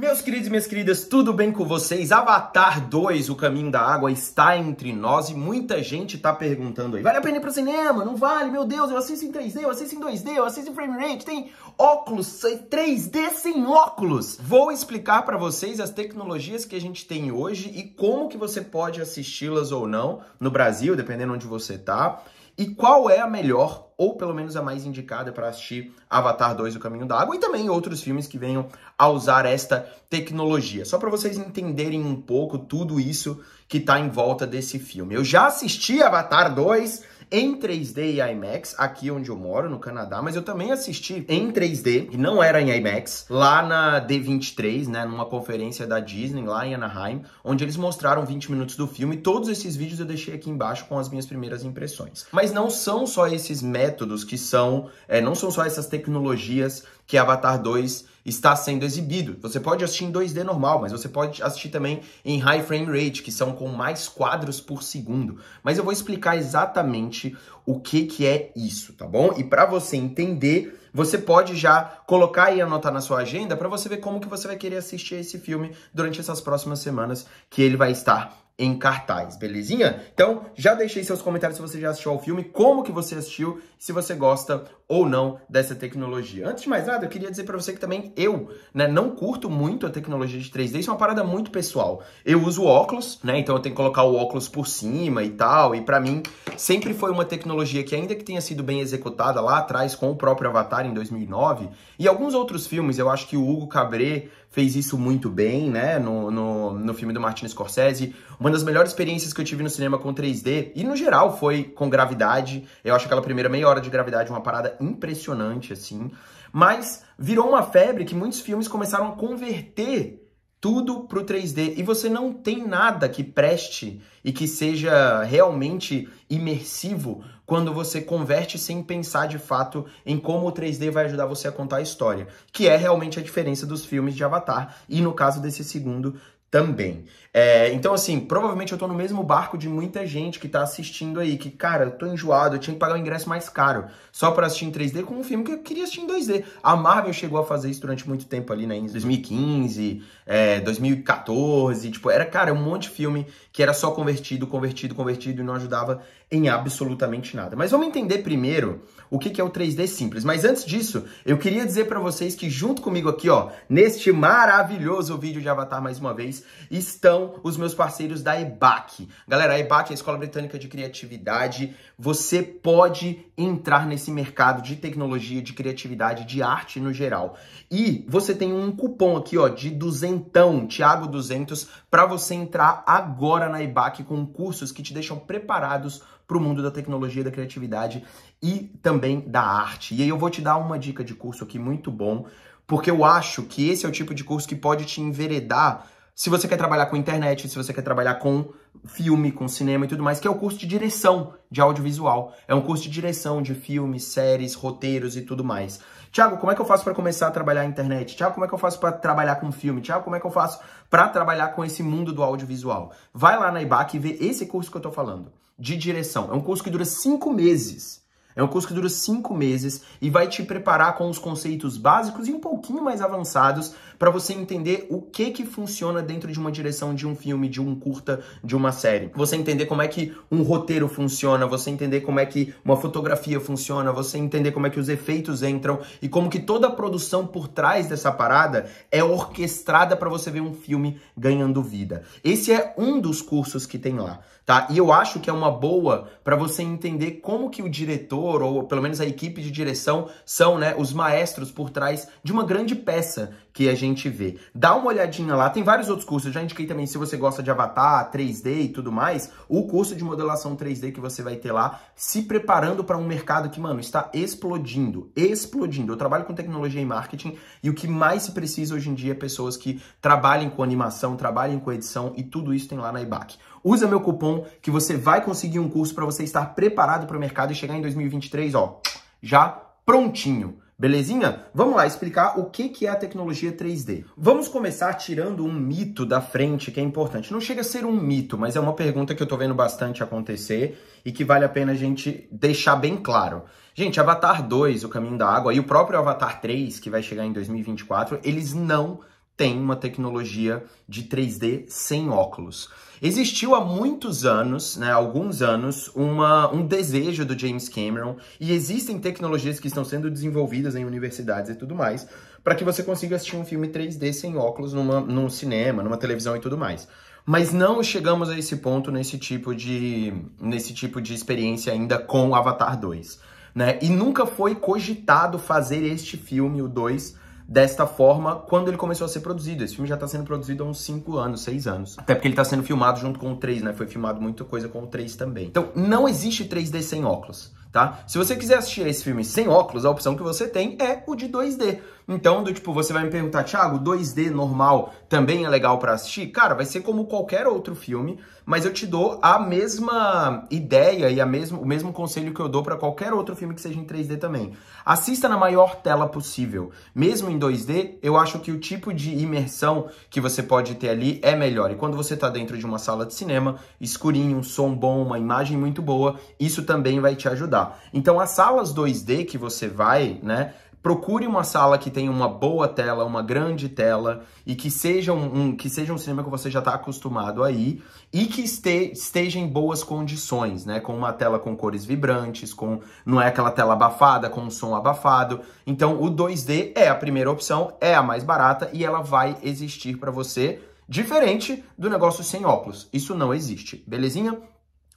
Meus queridos e minhas queridas, tudo bem com vocês? Avatar 2, O Caminho da Água, está entre nós e muita gente está perguntando aí. Vale a pena ir pro cinema? Não vale? Meu Deus, eu assisto em 3D, eu assisto em 2D, eu assisto em frame rate, tem óculos, 3D é sem óculos. Vou explicar para vocês as tecnologias que a gente tem hoje e como que você pode assisti-las ou não no Brasil, dependendo onde você tá e qual é a melhor, ou pelo menos a mais indicada para assistir Avatar 2 O Caminho da Água e também outros filmes que venham a usar esta tecnologia. Só para vocês entenderem um pouco tudo isso que está em volta desse filme. Eu já assisti Avatar 2, em 3D e IMAX, aqui onde eu moro, no Canadá, mas eu também assisti em 3D, que não era em IMAX, lá na D23, né, numa conferência da Disney, lá em Anaheim, onde eles mostraram 20 minutos do filme. Todos esses vídeos eu deixei aqui embaixo com as minhas primeiras impressões. Mas não são só esses métodos que são, é, não são só essas tecnologias que Avatar 2 está sendo exibido. Você pode assistir em 2D normal, mas você pode assistir também em high frame rate, que são com mais quadros por segundo. Mas eu vou explicar exatamente o que, que é isso, tá bom? E para você entender, você pode já colocar e anotar na sua agenda para você ver como que você vai querer assistir esse filme durante essas próximas semanas que ele vai estar em cartaz, belezinha? Então, já deixei seus comentários se você já assistiu ao filme, como que você assistiu, se você gosta ou não dessa tecnologia. Antes de mais nada, eu queria dizer para você que também eu, né, não curto muito a tecnologia de 3D, isso é uma parada muito pessoal. Eu uso óculos, né? Então eu tenho que colocar o óculos por cima e tal, e para mim sempre foi uma tecnologia que ainda que tenha sido bem executada lá atrás com o próprio Avatar em 2009 e alguns outros filmes, eu acho que o Hugo Cabret fez isso muito bem, né? No, no, no filme do Martin Scorsese. Uma das melhores experiências que eu tive no cinema com 3D, e no geral foi com gravidade. Eu acho aquela primeira meia hora de gravidade uma parada impressionante, assim. Mas virou uma febre que muitos filmes começaram a converter tudo pro 3D e você não tem nada que preste e que seja realmente imersivo quando você converte sem pensar de fato em como o 3D vai ajudar você a contar a história, que é realmente a diferença dos filmes de Avatar e no caso desse segundo também. É, então, assim, provavelmente eu tô no mesmo barco de muita gente que tá assistindo aí, que, cara, eu tô enjoado, eu tinha que pagar um ingresso mais caro só para assistir em 3D com um filme que eu queria assistir em 2D. A Marvel chegou a fazer isso durante muito tempo ali, né, em 2015, é, 2014, tipo, era, cara, um monte de filme que era só convertido, convertido, convertido e não ajudava em absolutamente nada. Mas vamos entender primeiro o que, que é o 3D simples. Mas antes disso, eu queria dizer para vocês que junto comigo aqui, ó, neste maravilhoso vídeo de Avatar mais uma vez, estão são os meus parceiros da EBAC. Galera, a EBAC é a Escola Britânica de Criatividade. Você pode entrar nesse mercado de tecnologia, de criatividade, de arte no geral. E você tem um cupom aqui, ó, de duzentão, Thiago 200, para você entrar agora na EBAC com cursos que te deixam preparados para o mundo da tecnologia, da criatividade e também da arte. E aí eu vou te dar uma dica de curso aqui muito bom, porque eu acho que esse é o tipo de curso que pode te enveredar se você quer trabalhar com internet, se você quer trabalhar com filme, com cinema e tudo mais, que é o curso de direção de audiovisual. É um curso de direção de filmes, séries, roteiros e tudo mais. Tiago, como é que eu faço para começar a trabalhar a internet? Tiago, como é que eu faço para trabalhar com filme? Tiago, como é que eu faço para trabalhar com esse mundo do audiovisual? Vai lá na IBAC e vê esse curso que eu estou falando, de direção. É um curso que dura cinco meses. É um curso que dura cinco meses e vai te preparar com os conceitos básicos e um pouquinho mais avançados para você entender o que que funciona dentro de uma direção de um filme, de um curta, de uma série. Você entender como é que um roteiro funciona, você entender como é que uma fotografia funciona, você entender como é que os efeitos entram e como que toda a produção por trás dessa parada é orquestrada para você ver um filme ganhando vida. Esse é um dos cursos que tem lá, tá? E eu acho que é uma boa para você entender como que o diretor diretor, ou pelo menos a equipe de direção, são né, os maestros por trás de uma grande peça que a gente vê. Dá uma olhadinha lá, tem vários outros cursos, eu já indiquei também se você gosta de avatar, 3D e tudo mais, o curso de modelação 3D que você vai ter lá, se preparando para um mercado que, mano, está explodindo, explodindo. Eu trabalho com tecnologia e marketing e o que mais se precisa hoje em dia é pessoas que trabalhem com animação, trabalhem com edição e tudo isso tem lá na IBAC. Usa meu cupom que você vai conseguir um curso para você estar preparado para o mercado e chegar em 2023, ó, já prontinho. Belezinha? Vamos lá explicar o que, que é a tecnologia 3D. Vamos começar tirando um mito da frente que é importante. Não chega a ser um mito, mas é uma pergunta que eu tô vendo bastante acontecer e que vale a pena a gente deixar bem claro. Gente, Avatar 2, O Caminho da Água, e o próprio Avatar 3, que vai chegar em 2024, eles não tem uma tecnologia de 3D sem óculos. Existiu há muitos anos, né, alguns anos, uma, um desejo do James Cameron, e existem tecnologias que estão sendo desenvolvidas em universidades e tudo mais, para que você consiga assistir um filme 3D sem óculos numa, num cinema, numa televisão e tudo mais. Mas não chegamos a esse ponto nesse tipo de, nesse tipo de experiência ainda com Avatar 2. Né? E nunca foi cogitado fazer este filme, o 2, desta forma quando ele começou a ser produzido. Esse filme já está sendo produzido há uns 5 anos, 6 anos. Até porque ele está sendo filmado junto com o 3, né? Foi filmado muita coisa com o 3 também. Então, não existe 3D sem óculos tá? Se você quiser assistir esse filme sem óculos, a opção que você tem é o de 2D. Então, do tipo, você vai me perguntar, Thiago, 2D normal também é legal para assistir? Cara, vai ser como qualquer outro filme, mas eu te dou a mesma ideia e a mesmo, o mesmo conselho que eu dou para qualquer outro filme que seja em 3D também. Assista na maior tela possível. Mesmo em 2D, eu acho que o tipo de imersão que você pode ter ali é melhor. E quando você tá dentro de uma sala de cinema, escurinho, um som bom, uma imagem muito boa, isso também vai te ajudar. Então, as salas 2D que você vai, né, procure uma sala que tenha uma boa tela, uma grande tela e que seja um, um que seja um cinema que você já está acostumado aí e que este, esteja em boas condições, né? Com uma tela com cores vibrantes, com não é aquela tela abafada, com um som abafado. Então o 2D é a primeira opção, é a mais barata e ela vai existir para você. Diferente do negócio sem óculos. Isso não existe, belezinha?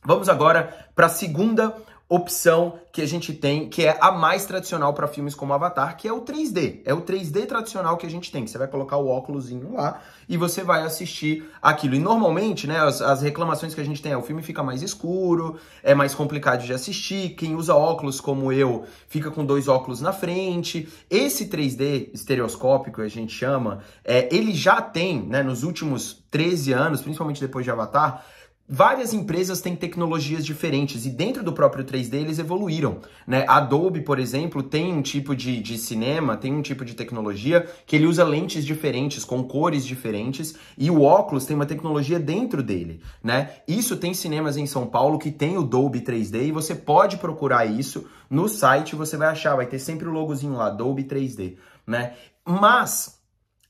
Vamos agora para a segunda opção que a gente tem, que é a mais tradicional para filmes como Avatar, que é o 3D. É o 3D tradicional que a gente tem, que você vai colocar o óculosinho lá e você vai assistir aquilo. E normalmente, né, as, as reclamações que a gente tem é o filme fica mais escuro, é mais complicado de assistir, quem usa óculos como eu fica com dois óculos na frente. Esse 3D estereoscópico, a gente chama, é, ele já tem, né, nos últimos 13 anos, principalmente depois de Avatar, Várias empresas têm tecnologias diferentes e dentro do próprio 3D eles evoluíram. Né? A Adobe, por exemplo, tem um tipo de, de cinema, tem um tipo de tecnologia que ele usa lentes diferentes, com cores diferentes, e o óculos tem uma tecnologia dentro dele. Né? Isso tem cinemas em São Paulo que tem o Dolby 3D e você pode procurar isso no site, você vai achar, vai ter sempre o logozinho lá, Dolby 3D. Né? Mas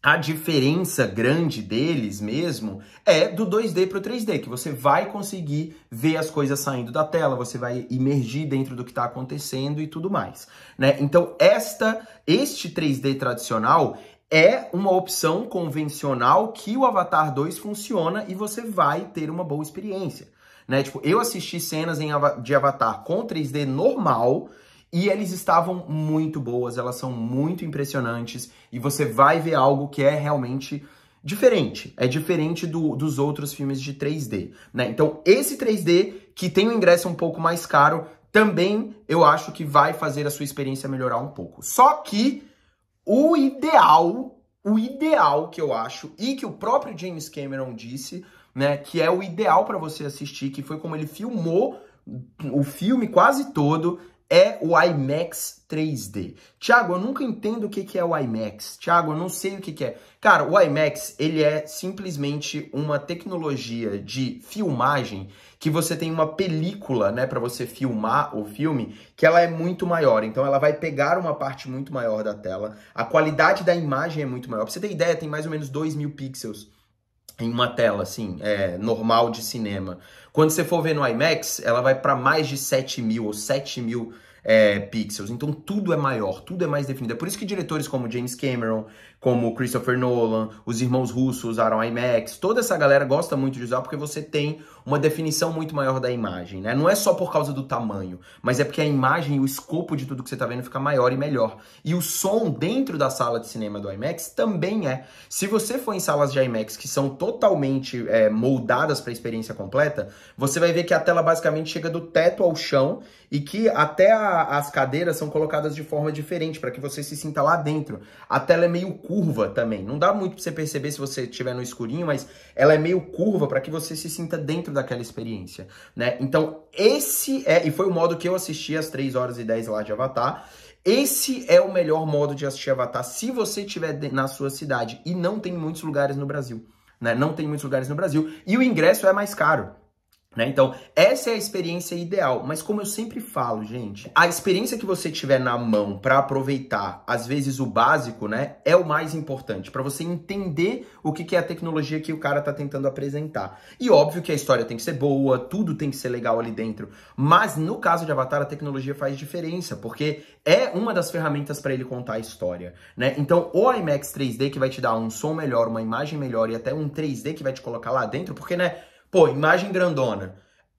a diferença grande deles mesmo é do 2D para o 3D, que você vai conseguir ver as coisas saindo da tela, você vai imergir dentro do que está acontecendo e tudo mais, né? Então, esta, este 3D tradicional é uma opção convencional que o Avatar 2 funciona e você vai ter uma boa experiência, né? Tipo, eu assisti cenas em, de Avatar com 3D normal e eles estavam muito boas, elas são muito impressionantes e você vai ver algo que é realmente diferente. É diferente do, dos outros filmes de 3D, né? Então, esse 3D, que tem um ingresso um pouco mais caro, também eu acho que vai fazer a sua experiência melhorar um pouco. Só que o ideal, o ideal que eu acho, e que o próprio James Cameron disse, né, que é o ideal para você assistir, que foi como ele filmou o filme quase todo, é o IMAX 3D. Tiago, eu nunca entendo o que é o IMAX. Tiago, eu não sei o que é. Cara, o IMAX, ele é simplesmente uma tecnologia de filmagem que você tem uma película, né, para você filmar o filme, que ela é muito maior. Então ela vai pegar uma parte muito maior da tela. A qualidade da imagem é muito maior. Pra você ter ideia, tem mais ou menos 2 mil pixels em uma tela, assim, é, normal de cinema. Quando você for ver no IMAX, ela vai para mais de 7 mil ou 7 mil é, pixels. Então tudo é maior, tudo é mais definido. É por isso que diretores como James Cameron, como Christopher Nolan, os irmãos russos usaram IMAX, toda essa galera gosta muito de usar porque você tem uma definição muito maior da imagem, né? Não é só por causa do tamanho, mas é porque a imagem e o escopo de tudo que você está vendo fica maior e melhor. E o som dentro da sala de cinema do IMAX também é. Se você for em salas de IMAX que são totalmente é, moldadas para a experiência completa, você vai ver que a tela basicamente chega do teto ao chão e que até a, as cadeiras são colocadas de forma diferente para que você se sinta lá dentro. A tela é meio curta curva também. Não dá muito para você perceber se você estiver no escurinho, mas ela é meio curva para que você se sinta dentro daquela experiência, né? Então, esse é, e foi o modo que eu assisti às 3 horas e 10 lá de Avatar. Esse é o melhor modo de assistir Avatar se você estiver na sua cidade e não tem muitos lugares no Brasil, né? Não tem muitos lugares no Brasil e o ingresso é mais caro. Né? Então, essa é a experiência ideal, mas como eu sempre falo, gente, a experiência que você tiver na mão para aproveitar, às vezes o básico, né, é o mais importante para você entender o que, que, é a tecnologia que o cara tá tentando apresentar. E óbvio que a história tem que ser boa, tudo tem que ser legal ali dentro, mas no caso de Avatar a tecnologia faz diferença, porque é uma das ferramentas para ele contar a história, né? Então, o IMAX 3D que vai te dar um som melhor, uma imagem melhor e até um 3D que vai te colocar lá dentro, porque né, Pô, imagem grandona.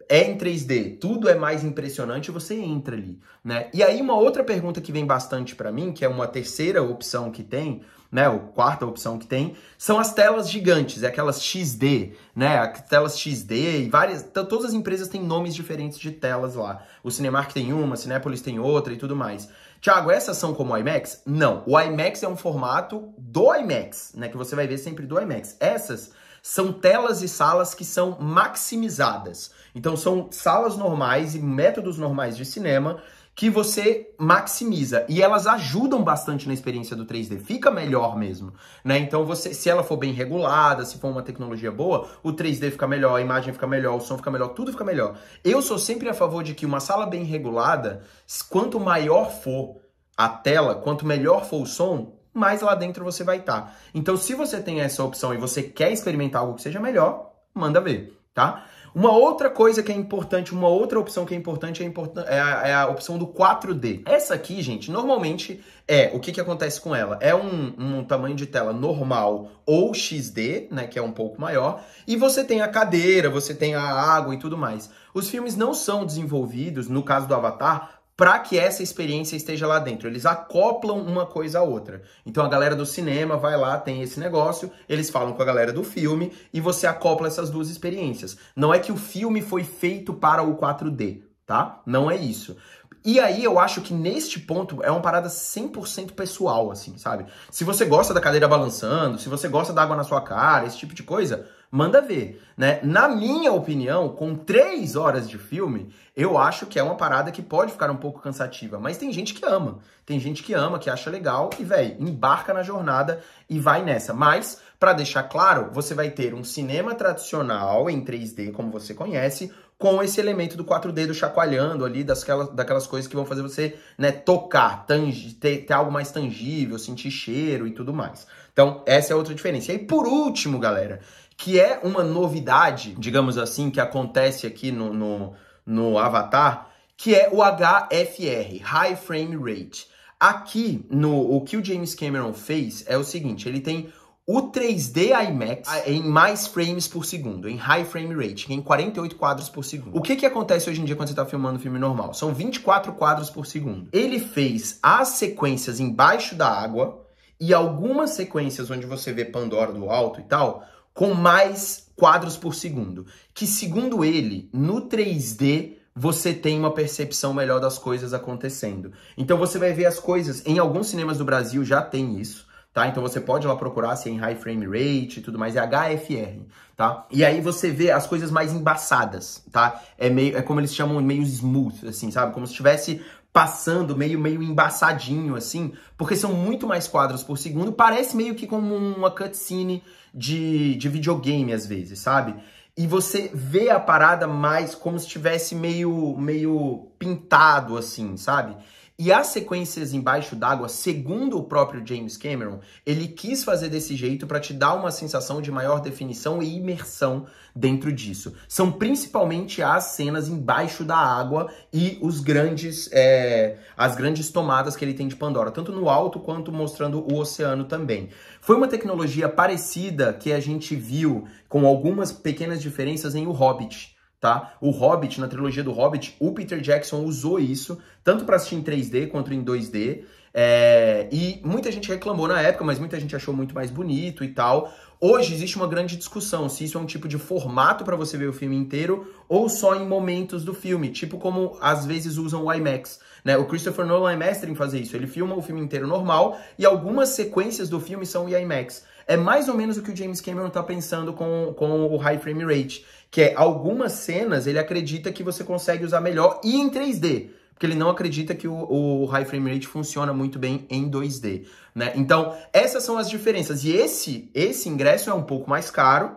É em 3D, tudo é mais impressionante, você entra ali, né? E aí uma outra pergunta que vem bastante para mim, que é uma terceira opção que tem, né, ou quarta opção que tem, são as telas gigantes, é aquelas XD, né, telas XD e várias, todas as empresas têm nomes diferentes de telas lá. O Cinemark tem uma, a Cinépolis tem outra e tudo mais. Tiago, essas são como o IMAX? Não. O IMAX é um formato do IMAX, né? Que você vai ver sempre do IMAX. Essas são telas e salas que são maximizadas. Então são salas normais e métodos normais de cinema que você maximiza e elas ajudam bastante na experiência do 3D, fica melhor mesmo, né? Então você, se ela for bem regulada, se for uma tecnologia boa, o 3D fica melhor, a imagem fica melhor, o som fica melhor, tudo fica melhor. Eu sou sempre a favor de que uma sala bem regulada, quanto maior for a tela, quanto melhor for o som, mais lá dentro você vai estar. Tá. Então se você tem essa opção e você quer experimentar algo que seja melhor, manda ver, tá? Uma outra coisa que é importante, uma outra opção que é importante é, a, é, é a opção do 4D. Essa aqui, gente, normalmente é o que, que acontece com ela? É um, um tamanho de tela normal ou XD, né? Que é um pouco maior, e você tem a cadeira, você tem a água e tudo mais. Os filmes não são desenvolvidos, no caso do Avatar, para que essa experiência esteja lá dentro. Eles acoplam uma coisa à outra. Então a galera do cinema vai lá, tem esse negócio, eles falam com a galera do filme e você acopla essas duas experiências. Não é que o filme foi feito para o 4D, tá? Não é isso. E aí eu acho que neste ponto é uma parada 100% pessoal, assim, sabe? Se você gosta da cadeira balançando, se você gosta da água na sua cara, esse tipo de coisa, manda ver, né? Na minha opinião, com três horas de filme, eu acho que é uma parada que pode ficar um pouco cansativa, mas tem gente que ama, tem gente que ama, que acha legal e, velho, embarca na jornada e vai nessa. Mas, para deixar claro, você vai ter um cinema tradicional em 3D, como você conhece, com esse elemento do 4D, do chacoalhando ali, das, daquelas coisas que vão fazer você né, tocar, tangi, ter, ter algo mais tangível, sentir cheiro e tudo mais. Então, essa é outra diferença. E aí, por último, galera, que é uma novidade, digamos assim, que acontece aqui no, no, no Avatar, que é o HFR, High Frame Rate. Aqui, no, o que o James Cameron fez é o seguinte, ele tem o 3D IMAX em mais frames por segundo, em high frame rate, em 48 quadros por segundo. O que, que acontece hoje em dia quando você está filmando um filme normal? São 24 quadros por segundo. Ele fez as sequências embaixo da água e algumas sequências onde você vê Pandora do alto e tal, com mais quadros por segundo, que segundo ele, no 3D você tem uma percepção melhor das coisas acontecendo. Então você vai ver as coisas, em alguns cinemas do Brasil já tem isso, tá? Então você pode lá procurar se é em high frame rate e tudo mais, é HFR, tá? E aí você vê as coisas mais embaçadas, tá? É meio, é como eles chamam, meio smooth, assim, sabe? Como se estivesse passando, meio meio embaçadinho assim, porque são muito mais quadros por segundo, parece meio que como uma cutscene de, de videogame às vezes, sabe? E você vê a parada mais como se tivesse meio meio pintado assim, sabe? E as sequências embaixo d'água, segundo o próprio James Cameron, ele quis fazer desse jeito para te dar uma sensação de maior definição e imersão dentro disso. São principalmente as cenas embaixo da água e os grandes, é, as grandes tomadas que ele tem de Pandora, tanto no alto quanto mostrando o oceano também. Foi uma tecnologia parecida que a gente viu com algumas pequenas diferenças em O Hobbit, tá? O Hobbit, na trilogia do Hobbit, o Peter Jackson usou isso, tanto para assistir em 3D quanto em 2D. É... Eh, e muita gente reclamou na época, mas muita gente achou muito mais bonito e tal. Hoje existe uma grande discussão se isso é um tipo de formato para você ver o filme inteiro ou só em momentos do filme, tipo como às vezes usam o IMAX. Né? O Christopher Nolan é mestre em fazer isso. Ele filma o filme inteiro normal e algumas sequências do filme são o IMAX. É mais ou menos o que o James Cameron está pensando com, com o high frame rate, que é algumas cenas ele acredita que você consegue usar melhor e em 3D porque ele não acredita que o, o, high frame rate funciona muito bem em 2D, né? Então, essas são as diferenças. E esse esse ingresso é um pouco mais caro,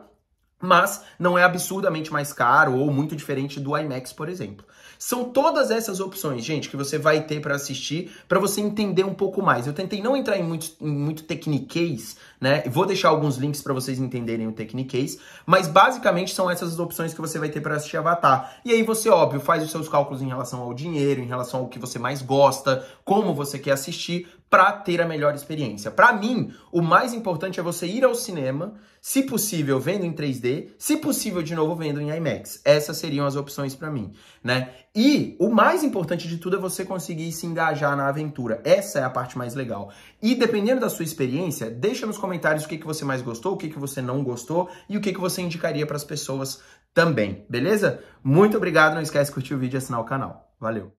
mas não é absurdamente mais caro ou muito diferente do IMAX, por exemplo. São todas essas opções, gente, que você vai ter para assistir, para você entender um pouco mais. Eu tentei não entrar em muito, em muito techniquez, né? Vou deixar alguns links para vocês entenderem o techniquez, mas basicamente são essas as opções que você vai ter para assistir Avatar. E aí você, óbvio, faz os seus cálculos em relação ao dinheiro, em relação ao que você mais gosta, como você quer assistir, para ter a melhor experiência. Para mim, o mais importante é você ir ao cinema, se possível vendo em 3D, se possível de novo vendo em IMAX. Essas seriam as opções para mim, né? E o mais importante de tudo é você conseguir se engajar na aventura. Essa é a parte mais legal. E dependendo da sua experiência, deixa nos comentários o que, que você mais gostou, o que, que você não gostou e o que, que você indicaria para as pessoas também, beleza? Muito obrigado, não esquece de curtir o vídeo e assinar o canal. Valeu!